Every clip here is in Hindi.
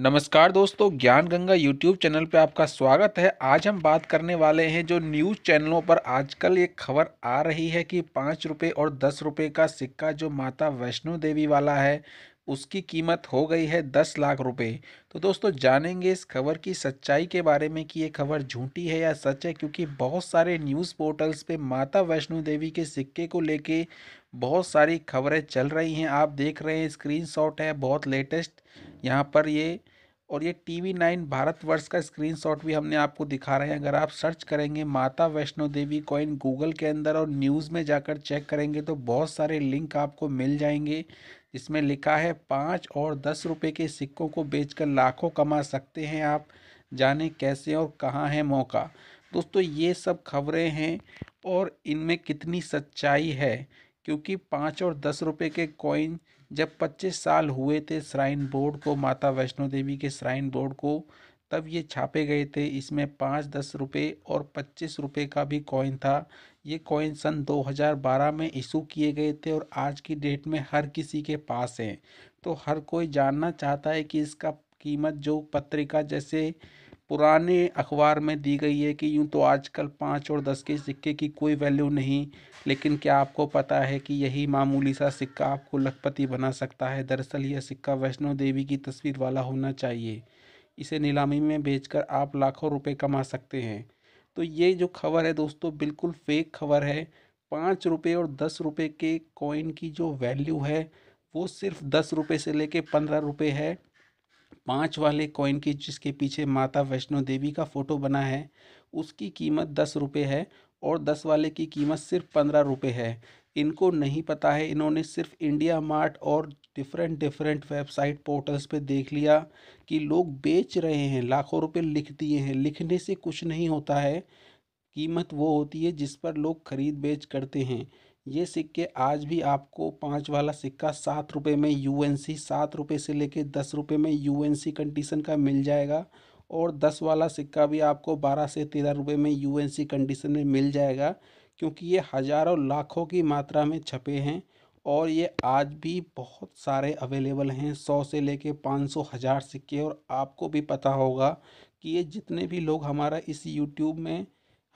नमस्कार दोस्तों ज्ञान गंगा यूट्यूब चैनल पे आपका स्वागत है आज हम बात करने वाले हैं जो न्यूज़ चैनलों पर आजकल एक खबर आ रही है कि पाँच रुपये और दस रुपये का सिक्का जो माता वैष्णो देवी वाला है उसकी कीमत हो गई है दस लाख रुपए तो दोस्तों जानेंगे इस खबर की सच्चाई के बारे में कि ये खबर झूठी है या सच है क्योंकि बहुत सारे न्यूज़ पोर्टल्स पे माता वैष्णो देवी के सिक्के को लेके बहुत सारी खबरें चल रही हैं आप देख रहे हैं स्क्रीनशॉट है बहुत लेटेस्ट यहाँ पर ये और ये टी वी नाइन भारतवर्ष का स्क्रीनशॉट भी हमने आपको दिखा रहे हैं अगर आप सर्च करेंगे माता वैष्णो देवी कॉइन गूगल के अंदर और न्यूज़ में जाकर चेक करेंगे तो बहुत सारे लिंक आपको मिल जाएंगे इसमें लिखा है पाँच और दस रुपये के सिक्कों को बेचकर लाखों कमा सकते हैं आप जाने कैसे और कहाँ है मौका दोस्तों ये सब खबरें हैं और इनमें कितनी सच्चाई है क्योंकि पाँच और दस रुपये के कॉइन जब 25 साल हुए थे श्राइन बोर्ड को माता वैष्णो देवी के श्राइन बोर्ड को तब ये छापे गए थे इसमें पाँच दस रुपये और पच्चीस रुपये का भी कॉइन था ये कॉइन सन 2012 में इशू किए गए थे और आज की डेट में हर किसी के पास हैं तो हर कोई जानना चाहता है कि इसका कीमत जो पत्रिका जैसे पुराने अखबार में दी गई है कि यूँ तो आजकल पाँच और दस के सिक्के की कोई वैल्यू नहीं लेकिन क्या आपको पता है कि यही मामूली सा सिक्का आपको लखपति बना सकता है दरअसल यह सिक्का वैष्णो देवी की तस्वीर वाला होना चाहिए इसे नीलामी में बेचकर आप लाखों रुपए कमा सकते हैं तो ये जो खबर है दोस्तों बिल्कुल फेक खबर है पाँच रुपये और दस रुपये के कॉइन की जो वैल्यू है वो सिर्फ दस रुपये से लेके पंद्रह रुपये है पाँच वाले कॉइन की जिसके पीछे माता वैष्णो देवी का फ़ोटो बना है उसकी कीमत दस रुपये है और दस वाले की कीमत सिर्फ पंद्रह रुपये है इनको नहीं पता है इन्होंने सिर्फ इंडिया मार्ट और डिफरेंट डिफरेंट वेबसाइट पोर्टल्स पे देख लिया कि लोग बेच रहे हैं लाखों रुपए लिख दिए हैं लिखने से कुछ नहीं होता है कीमत वो होती है जिस पर लोग ख़रीद बेच करते हैं ये सिक्के आज भी आपको पाँच वाला सिक्का सात रुपये में यू एन सी सात रुपये से लेके दस रुपये में यू एन सी कंडीशन का मिल जाएगा और दस वाला सिक्का भी आपको बारह से तेरह रुपये में यू एन सी कंडीशन में मिल जाएगा क्योंकि ये हज़ारों लाखों की मात्रा में छपे हैं और ये आज भी बहुत सारे अवेलेबल हैं सौ से कर पाँच सौ हज़ार सिक्के और आपको भी पता होगा कि ये जितने भी लोग हमारा इस यूट्यूब में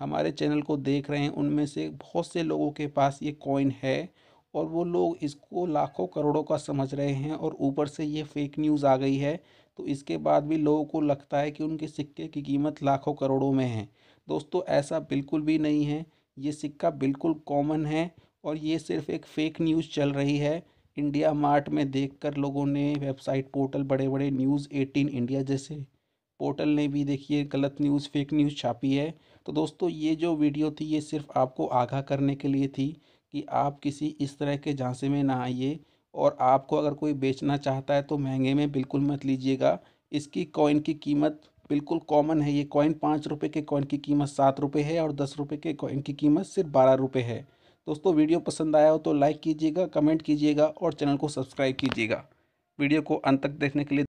हमारे चैनल को देख रहे हैं उनमें से बहुत से लोगों के पास ये कॉइन है और वो लोग इसको लाखों करोड़ों का समझ रहे हैं और ऊपर से ये फेक न्यूज़ आ गई है तो इसके बाद भी लोगों को लगता है कि उनके सिक्के की कीमत लाखों करोड़ों में है दोस्तों ऐसा बिल्कुल भी नहीं है ये सिक्का बिल्कुल कॉमन है और ये सिर्फ एक फेक न्यूज़ चल रही है इंडिया मार्ट में देखकर लोगों ने वेबसाइट पोर्टल बड़े बड़े न्यूज़ एटीन इंडिया जैसे पोर्टल ने भी देखिए गलत न्यूज़ फेक न्यूज़ छापी है तो दोस्तों ये जो वीडियो थी ये सिर्फ आपको आगाह करने के लिए थी कि आप किसी इस तरह के झांसे में ना आइए और आपको अगर कोई बेचना चाहता है तो महंगे में बिल्कुल मत लीजिएगा इसकी कॉइन की कीमत बिल्कुल कॉमन है ये कॉइन पाँच रुपये के कॉइन की कीमत सात रुपये है और दस रुपये के कॉइन की कीमत सिर्फ बारह रुपये है दोस्तों वीडियो पसंद आया हो तो लाइक कीजिएगा कमेंट कीजिएगा और चैनल को सब्सक्राइब कीजिएगा वीडियो को अंत तक देखने के लिए